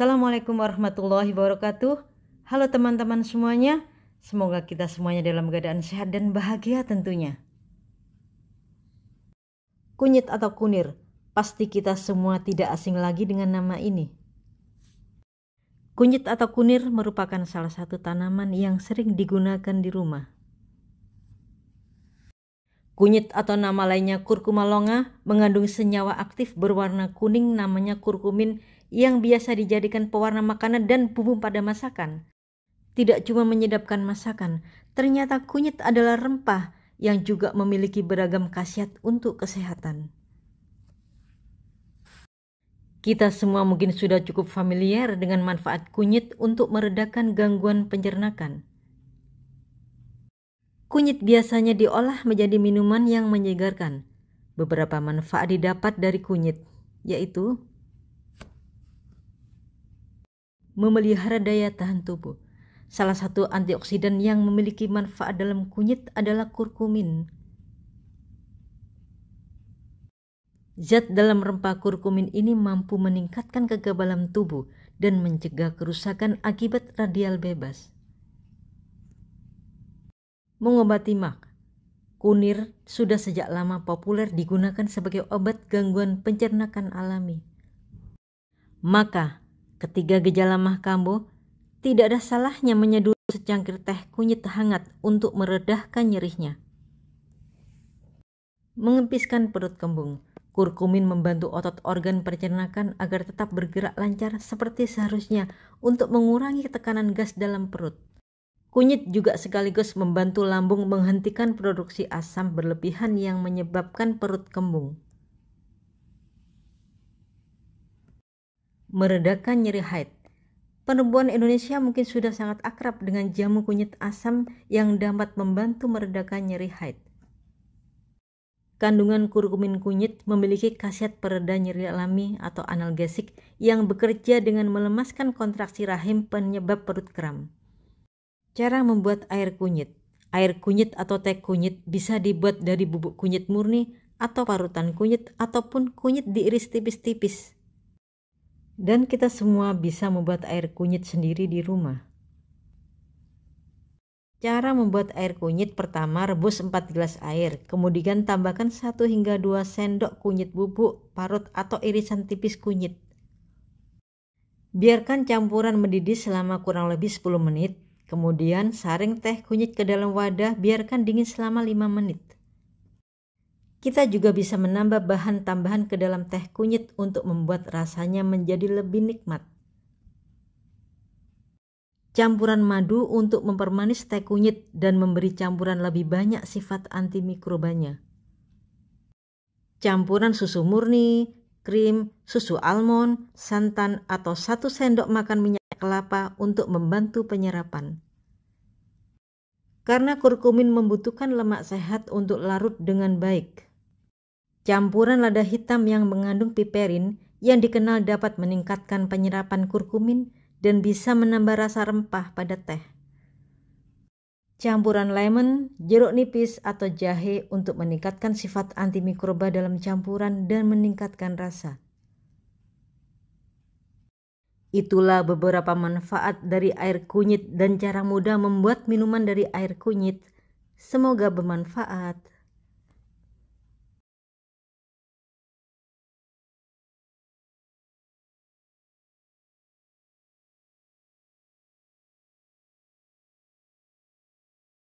Assalamualaikum warahmatullahi wabarakatuh. Halo teman-teman semuanya. Semoga kita semuanya dalam keadaan sehat dan bahagia tentunya. Kunyit atau kunir, pasti kita semua tidak asing lagi dengan nama ini. Kunyit atau kunir merupakan salah satu tanaman yang sering digunakan di rumah. Kunyit atau nama lainnya kurkuma longa mengandung senyawa aktif berwarna kuning namanya kurkumin yang biasa dijadikan pewarna makanan dan bumbu pada masakan. Tidak cuma menyedapkan masakan, ternyata kunyit adalah rempah yang juga memiliki beragam khasiat untuk kesehatan. Kita semua mungkin sudah cukup familiar dengan manfaat kunyit untuk meredakan gangguan pencernaan Kunyit biasanya diolah menjadi minuman yang menyegarkan. Beberapa manfaat didapat dari kunyit, yaitu memelihara daya tahan tubuh. Salah satu antioksidan yang memiliki manfaat dalam kunyit adalah kurkumin. Zat dalam rempah kurkumin ini mampu meningkatkan kekebalan tubuh dan mencegah kerusakan akibat radial bebas. Mengobati MAK Kunir sudah sejak lama populer digunakan sebagai obat gangguan pencernaan alami. Maka, Ketiga gejala mahkambo tidak ada salahnya menyeduh secangkir teh kunyit hangat untuk meredahkan nyerihnya. Mengempiskan perut kembung, kurkumin membantu otot organ pencernaan agar tetap bergerak lancar seperti seharusnya untuk mengurangi tekanan gas dalam perut. Kunyit juga sekaligus membantu lambung menghentikan produksi asam berlebihan yang menyebabkan perut kembung. meredakan nyeri haid. Perempuan Indonesia mungkin sudah sangat akrab dengan jamu kunyit asam yang dapat membantu meredakan nyeri haid. Kandungan kurkumin kunyit memiliki khasiat pereda nyeri alami atau analgesik yang bekerja dengan melemaskan kontraksi rahim penyebab perut kram. Cara membuat air kunyit. Air kunyit atau teh kunyit bisa dibuat dari bubuk kunyit murni atau parutan kunyit ataupun kunyit diiris tipis-tipis. Dan kita semua bisa membuat air kunyit sendiri di rumah. Cara membuat air kunyit pertama rebus 4 gelas air, kemudian tambahkan 1 hingga 2 sendok kunyit bubuk parut atau irisan tipis kunyit. Biarkan campuran mendidih selama kurang lebih 10 menit, kemudian saring teh kunyit ke dalam wadah biarkan dingin selama 5 menit. Kita juga bisa menambah bahan tambahan ke dalam teh kunyit untuk membuat rasanya menjadi lebih nikmat. Campuran madu untuk mempermanis teh kunyit dan memberi campuran lebih banyak sifat antimikrobanya. Campuran susu murni, krim, susu almond, santan, atau satu sendok makan minyak kelapa untuk membantu penyerapan. Karena kurkumin membutuhkan lemak sehat untuk larut dengan baik. Campuran lada hitam yang mengandung piperin yang dikenal dapat meningkatkan penyerapan kurkumin dan bisa menambah rasa rempah pada teh. Campuran lemon, jeruk nipis, atau jahe untuk meningkatkan sifat antimikroba dalam campuran dan meningkatkan rasa. Itulah beberapa manfaat dari air kunyit dan cara mudah membuat minuman dari air kunyit. Semoga bermanfaat.